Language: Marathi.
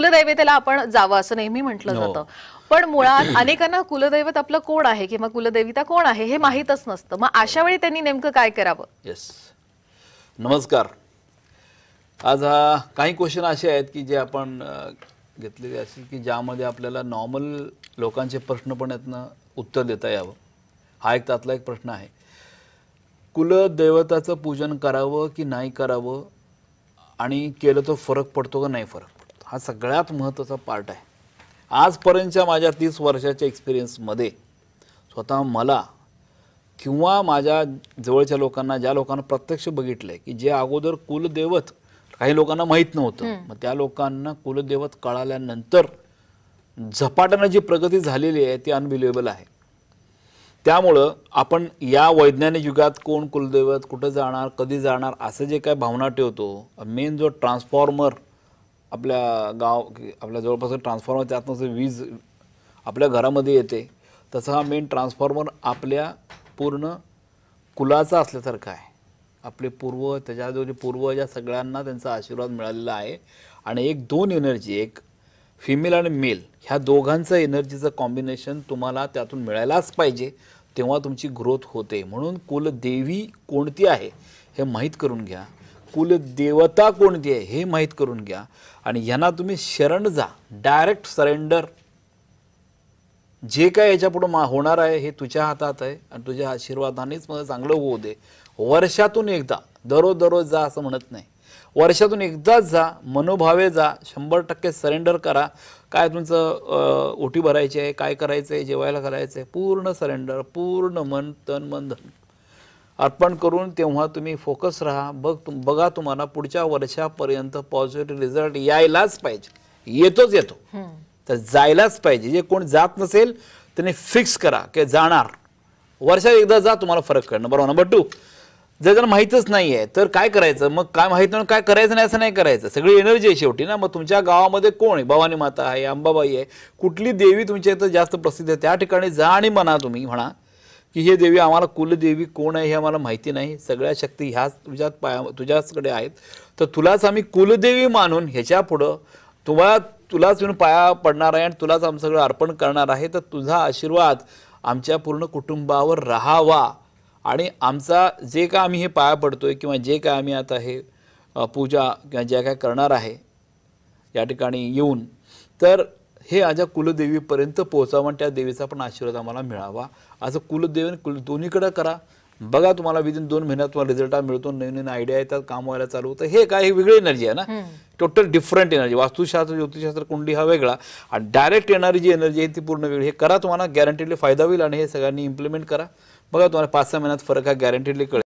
कुलदैवतेला आपण जावं असं नेहमी म्हटलं हो. जातं पण मुळात अनेकांना कुलदैवत आपलं कोण आहे किंवा कुलदैवता कोण आहे हे माहीतच नसतं मग अशा वेळी त्यांनी नेमकं काय करावं येस नमस्कार आज हा काही क्वेश्चन असे आहेत की जे आपण घेतलेले असेल की ज्यामध्ये आपल्याला नॉर्मल लोकांचे प्रश्न पण यातनं उत्तर देता यावं हा एक त्यातला एक प्रश्न आहे कुलदैवताचं पूजन करावं की नाही करावं आणि केलं तर फरक पडतो का नाही फरक हा सगळ्यात महत्त्वाचा पार्ट आहे आजपर्यंतच्या माझ्या तीस वर्षाच्या एक्सपिरियन्समध्ये स्वतः मला किंवा माझ्या जवळच्या लोकांना ज्या लोकांना प्रत्यक्ष बघितलं की जे अगोदर कुलदैवत काही लोकांना माहीत नव्हतं मग त्या लोकांना कुलदैवत कळाल्यानंतर झपाट्यानं जी प्रगती झालेली आहे ती अनबिलिवेबल आहे त्यामुळं आपण या वैज्ञानिक युगात कोण कुलदैवत कुठं जाणार कधी जाणार असं जे काय भावना ठेवतो मेन जो ट्रान्सफॉर्मर आपल्या गाव आपल्या जवळपास ट्रान्सफॉर्मर त्यातनं जे वीज आपल्या घरामध्ये येते तसा हा मेन ट्रान्सफॉर्मर आपल्या पूर्ण कुलाचा असल्यासारखा आहे आपले पूर्व त्याच्या जे पूर्वज या सगळ्यांना त्यांचा आशीर्वाद मिळालेला आहे आणि एक दोन एनर्जी एक फिमेल आणि मेल ह्या दोघांचं एनर्जीचं कॉम्बिनेशन तुम्हाला त्यातून मिळायलाच पाहिजे तेव्हा तुमची ग्रोथ होते म्हणून कुलदेवी कोणती आहे हे माहीत करून घ्या कुलदेवता कोणती आहे हे माहीत करून घ्या आणि यांना तुम्ही शरण जा डायरेक्ट सरेंडर जे काय याच्यापुढं मा होणार आहे हे तुझ्या हातात आहे आणि तुझ्या आशीर्वादानेच मला चांगलं होऊ दे वर्षातून एकदा दररोज दररोज जा असं म्हणत नाही वर्षातून एकदाच जा मनोभावे जा शंभर टक्के सरेंडर करा काय तुमचं ओटी भरायची आहे काय करायचं आहे जेवायला करायचं आहे पूर्ण सरेंडर पूर्ण मन तन मन धन अर्पण करून तेव्हा तुम्ही फोकस राहा बघ तुम बघा तुम्हाला पुढच्या वर्षापर्यंत पॉझिटिव्ह रिझल्ट यायलाच पाहिजे येतोच येतो तर जायलाच पाहिजे जे कोण जात नसेल त्याने फिक्स करा की जाणार वर्षात एकदा जा तुम्हाला फरक कळणं बरोबर नंबर टू जर जर माहीतच नाही आहे तर काय करायचं मग काय माहीत नाही काय करायचं नाही असं नाही करायचं सगळी एनर्जी आहे शेवटी ना मग तुमच्या गावामध्ये कोण आहे भवानी माता आहे अंबाबाई आहे कुठली देवी तुमच्या इथं जास्त प्रसिद्ध आहे त्या ठिकाणी जा आणि म्हणा तुम्ही म्हणा की हे देवी आम्हाला कुलदेवी कोण आहे हे आम्हाला माहिती नाही सगळ्या शक्ती ह्याच तुझ्यात पाया तुझ्याचकडे आहेत तर तुलाच आम्ही कुलदेवी मानून ह्याच्या पुढं तुम्हाला तुलाच येऊन पाया पडणार आहे आणि तुलाच आमचं सगळं अर्पण करणार आहे तर तुझा आशीर्वाद आमच्या पूर्ण कुटुंबावर राहावा आणि आमचा जे काय आम्ही हे पाया पडतो आहे किंवा जे काय आम्ही आता हे पूजा किंवा जे काय करणार आहे या ठिकाणी येऊन तर हे आजा कुलदेवीपर्यंत पोहोचावं आणि त्या देवीचा पण आशीर्वाद आम्हाला मिळावा असं कुलदेवी आणि कुल दोन्हीकडं करा बघा तुम्हाला विदिन दोन महिन्यात तुम्हाला रिझल्ट मिळतो नवीन नवीन आयडिया येतात काम व्हायला चालू होतं हे काय वेगळी एनर्जी आहे ना टोटल डिफरंट एनर्जी वास्तुशास्त्र ज्योतिषशास्त्र कुंडी हा वेगळा आणि डायरेक्ट येणारी जी एनर्जी आहे ती पूर्ण वेगळी हे करा तुम्हाला गॅरंटीडली फायदा होईल आणि हे सगळ्यांनी इम्प्लिमेंट करा बघा तुम्हाला पाच सहा महिन्यात फरक हा गॅरंटीडली कळेल